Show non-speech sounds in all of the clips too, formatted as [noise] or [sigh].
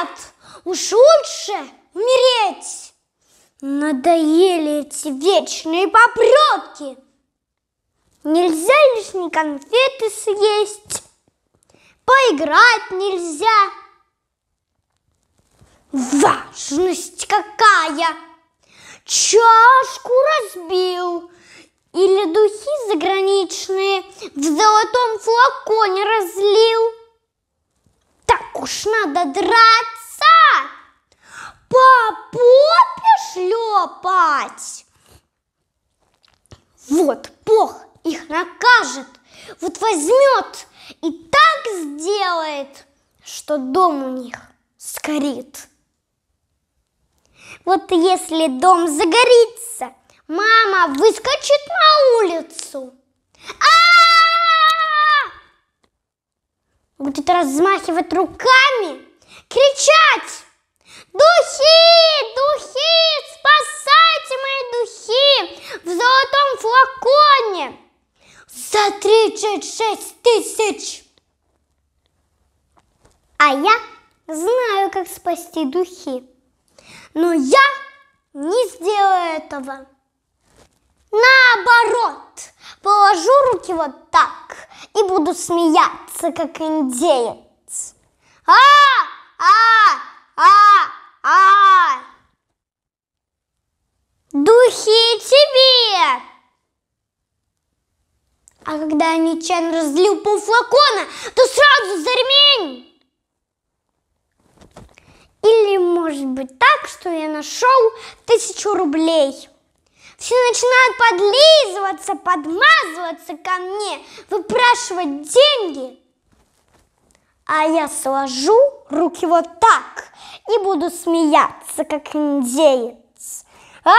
Нет, уж лучше умереть. Надоели эти вечные попрётки. Нельзя лишние конфеты съесть. Поиграть нельзя. Важность какая! Чашку разбил. Или духи заграничные в золотом флаконе разлил уж надо драться, по попе шлепать. Вот Бог их накажет, вот возьмет и так сделает, что дом у них сгорит. Вот если дом загорится, мама выскочит на улицу. А! будет размахивать руками, кричать «Духи! Духи! Спасайте мои духи! В золотом флаконе! За 36 тысяч!» А я знаю, как спасти духи. Но я не сделаю этого. Наоборот, положу руки вот так буду смеяться, как индеец. А! А! А! А! Духи тебе! А когда Аничан разлил флакона, то сразу за ремень. Или может быть так, что я нашел тысячу рублей. Все начинают подлизываться, подмазываться ко мне, выпрашивать деньги. А я сложу руки вот так и буду смеяться, как индеец. А!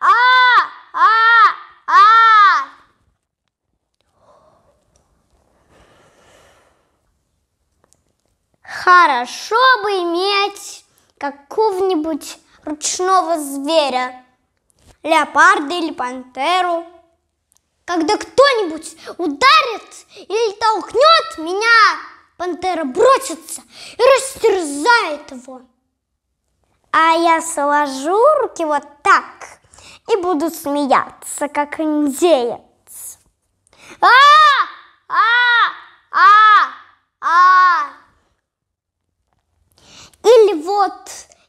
А! А! А! Хорошо бы иметь какого-нибудь ручного зверя леопарда или пантеру. Когда кто-нибудь ударит или толкнет меня, пантера бросится и растерзает его. А я сложу руки вот так и буду смеяться, как индеец. А! А! А! А! Или вот,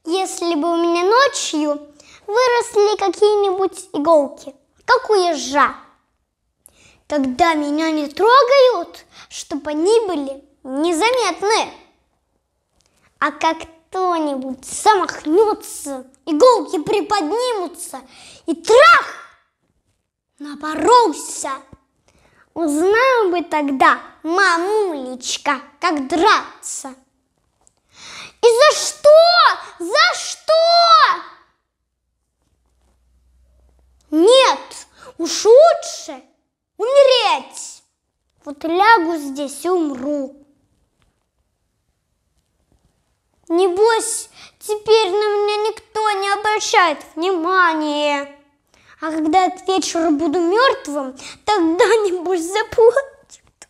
если бы у меня ночью выросли какие-нибудь иголки, как у ежа. Тогда меня не трогают, чтобы они были незаметны. А как кто-нибудь замахнется, иголки приподнимутся и трах! Напоролся. Узнал бы тогда, мамулечка, как драться. Вот лягу здесь, умру. Небось, теперь на меня никто не обращает внимания. А когда от вечера буду мертвым, тогда, [laughs] небось, заплатят.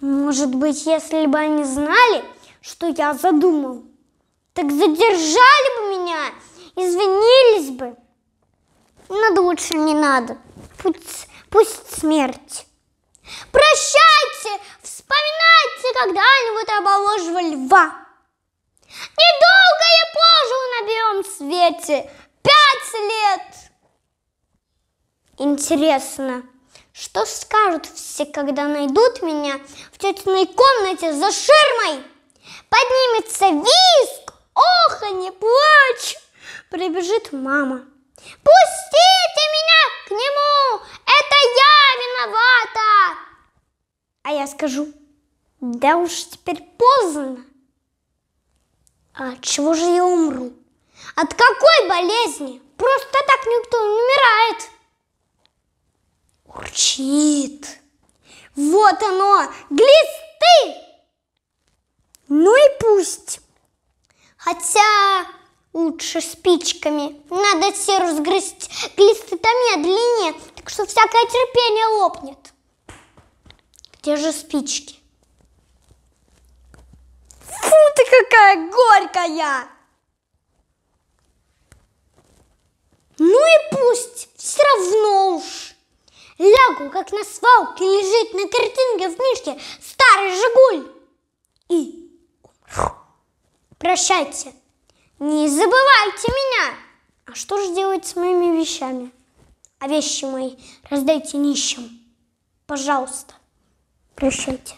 Может быть, если бы они знали, что я задумал, так задержали бы меня, извинились бы. Надо лучше не надо. Пусть пусть смерть. Прощайте, вспоминайте, когда-нибудь оболоживали льва. Недолго я пожил на белом свете, пять лет. Интересно, что скажут все, когда найдут меня в тетиной комнате за ширмой? Поднимется виск, оханье, плачь, Прибежит мама. Пустите меня к нему, я виновата! А я скажу, да уж теперь поздно. А от чего же я умру? От какой болезни? Просто так никто не умирает. Урчит. Вот оно, глисты! Ну и пусть. Хотя лучше спичками. Надо серу сгрызть. Глисты там медленнее что всякое терпение лопнет. Где же спички? Фу ты какая горькая! Ну и пусть, все равно уж. Лягу, как на свалке лежит на картинке в книжке старый Жигуль. И прощайте, не забывайте меня. А что же делать с моими вещами? а вещи мои раздайте нищим. Пожалуйста, прощайте.